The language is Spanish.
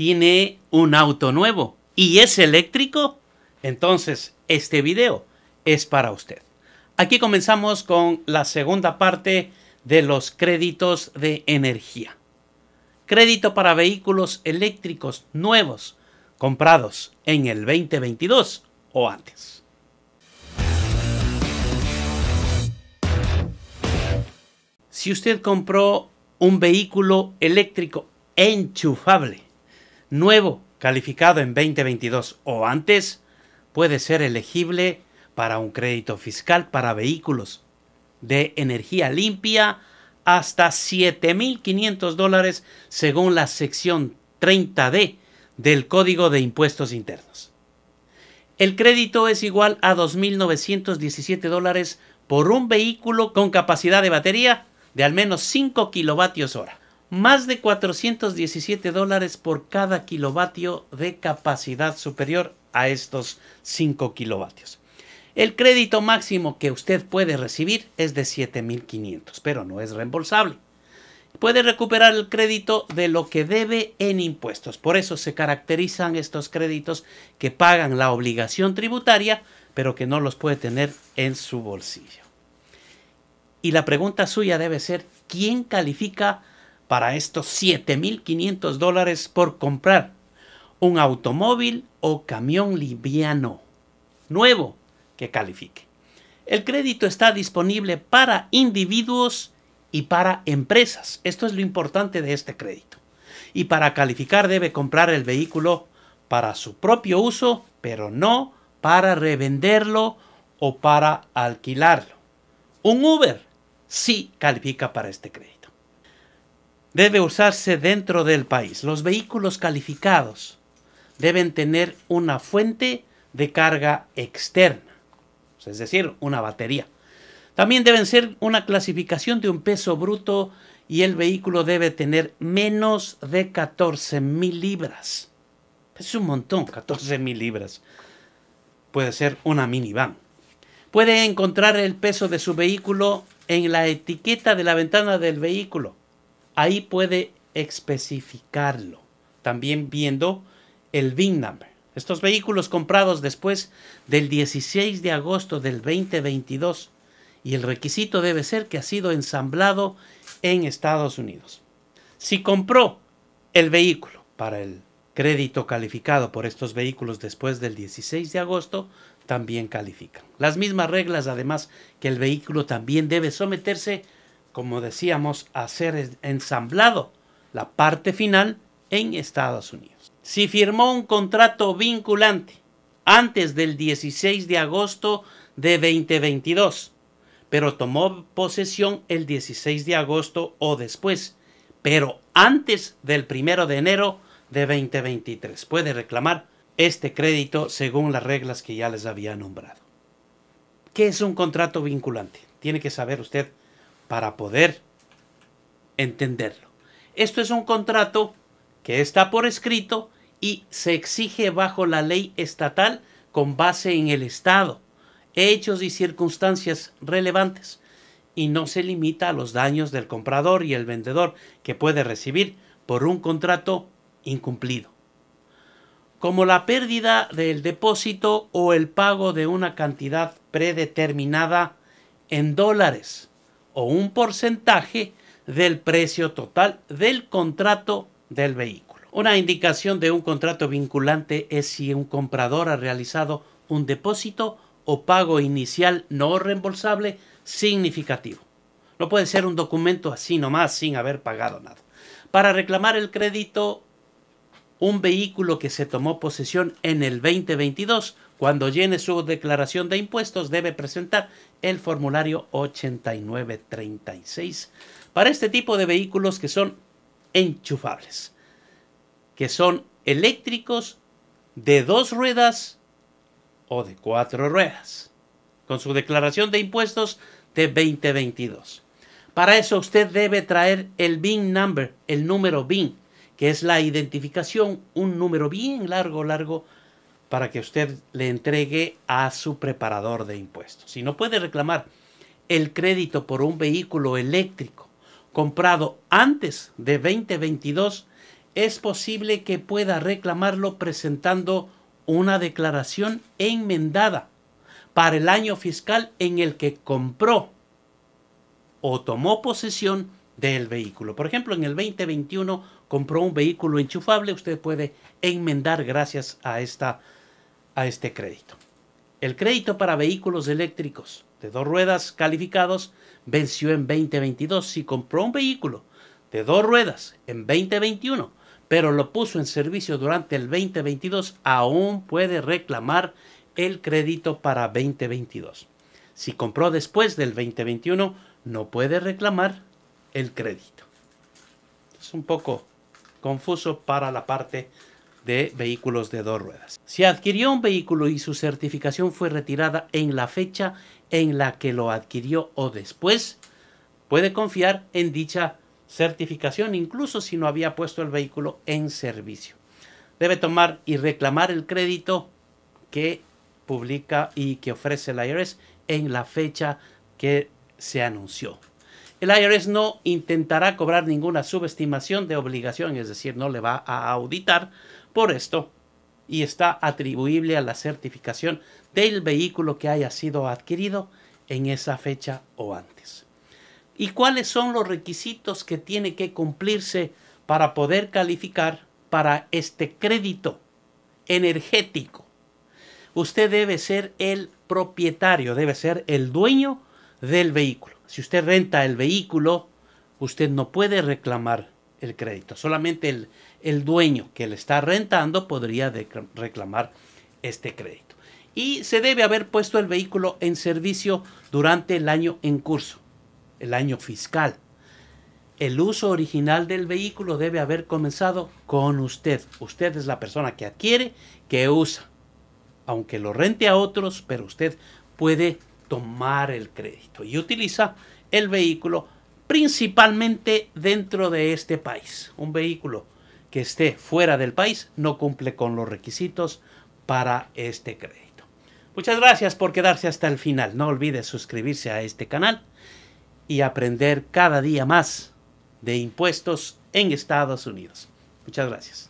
tiene un auto nuevo y es eléctrico, entonces este video es para usted. Aquí comenzamos con la segunda parte de los créditos de energía. Crédito para vehículos eléctricos nuevos comprados en el 2022 o antes. si usted compró un vehículo eléctrico enchufable nuevo calificado en 2022 o antes puede ser elegible para un crédito fiscal para vehículos de energía limpia hasta 7.500 dólares según la sección 30D del Código de Impuestos Internos. El crédito es igual a 2.917 dólares por un vehículo con capacidad de batería de al menos 5 kilovatios hora más de 417 dólares por cada kilovatio de capacidad superior a estos 5 kilovatios. El crédito máximo que usted puede recibir es de 7.500, pero no es reembolsable. Puede recuperar el crédito de lo que debe en impuestos. Por eso se caracterizan estos créditos que pagan la obligación tributaria, pero que no los puede tener en su bolsillo. Y la pregunta suya debe ser, ¿quién califica para estos 7.500 dólares por comprar un automóvil o camión liviano nuevo que califique. El crédito está disponible para individuos y para empresas. Esto es lo importante de este crédito. Y para calificar debe comprar el vehículo para su propio uso, pero no para revenderlo o para alquilarlo. Un Uber sí califica para este crédito debe usarse dentro del país. Los vehículos calificados deben tener una fuente de carga externa, es decir, una batería. También deben ser una clasificación de un peso bruto y el vehículo debe tener menos de 14 mil libras. Es un montón, 14 mil libras. Puede ser una minivan. Puede encontrar el peso de su vehículo en la etiqueta de la ventana del vehículo. Ahí puede especificarlo, también viendo el VIN number. Estos vehículos comprados después del 16 de agosto del 2022 y el requisito debe ser que ha sido ensamblado en Estados Unidos. Si compró el vehículo para el crédito calificado por estos vehículos después del 16 de agosto, también califican. Las mismas reglas, además, que el vehículo también debe someterse a como decíamos, hacer ensamblado, la parte final, en Estados Unidos. Si firmó un contrato vinculante antes del 16 de agosto de 2022, pero tomó posesión el 16 de agosto o después, pero antes del 1 de enero de 2023. Puede reclamar este crédito según las reglas que ya les había nombrado. ¿Qué es un contrato vinculante? Tiene que saber usted para poder entenderlo. Esto es un contrato que está por escrito y se exige bajo la ley estatal con base en el Estado, hechos y circunstancias relevantes, y no se limita a los daños del comprador y el vendedor que puede recibir por un contrato incumplido, como la pérdida del depósito o el pago de una cantidad predeterminada en dólares o un porcentaje del precio total del contrato del vehículo. Una indicación de un contrato vinculante es si un comprador ha realizado un depósito o pago inicial no reembolsable significativo. No puede ser un documento así nomás sin haber pagado nada. Para reclamar el crédito un vehículo que se tomó posesión en el 2022. Cuando llene su declaración de impuestos debe presentar el formulario 8936 para este tipo de vehículos que son enchufables, que son eléctricos de dos ruedas o de cuatro ruedas, con su declaración de impuestos de 2022. Para eso usted debe traer el BIN number, el número BIN que es la identificación, un número bien largo, largo, para que usted le entregue a su preparador de impuestos. Si no puede reclamar el crédito por un vehículo eléctrico comprado antes de 2022, es posible que pueda reclamarlo presentando una declaración enmendada para el año fiscal en el que compró o tomó posesión del vehículo. Por ejemplo, en el 2021 compró un vehículo enchufable, usted puede enmendar gracias a, esta, a este crédito. El crédito para vehículos eléctricos de dos ruedas calificados venció en 2022. Si compró un vehículo de dos ruedas en 2021, pero lo puso en servicio durante el 2022, aún puede reclamar el crédito para 2022. Si compró después del 2021, no puede reclamar el crédito. Es un poco confuso para la parte de vehículos de dos ruedas. Si adquirió un vehículo y su certificación fue retirada en la fecha en la que lo adquirió o después, puede confiar en dicha certificación incluso si no había puesto el vehículo en servicio. Debe tomar y reclamar el crédito que publica y que ofrece la IRS en la fecha que se anunció el IRS no intentará cobrar ninguna subestimación de obligación, es decir, no le va a auditar por esto y está atribuible a la certificación del vehículo que haya sido adquirido en esa fecha o antes. ¿Y cuáles son los requisitos que tiene que cumplirse para poder calificar para este crédito energético? Usted debe ser el propietario, debe ser el dueño del vehículo. Si usted renta el vehículo, usted no puede reclamar el crédito. Solamente el, el dueño que le está rentando podría reclamar este crédito. Y se debe haber puesto el vehículo en servicio durante el año en curso, el año fiscal. El uso original del vehículo debe haber comenzado con usted. Usted es la persona que adquiere, que usa. Aunque lo rente a otros, pero usted puede tomar el crédito y utiliza el vehículo principalmente dentro de este país. Un vehículo que esté fuera del país no cumple con los requisitos para este crédito. Muchas gracias por quedarse hasta el final. No olvides suscribirse a este canal y aprender cada día más de impuestos en Estados Unidos. Muchas gracias.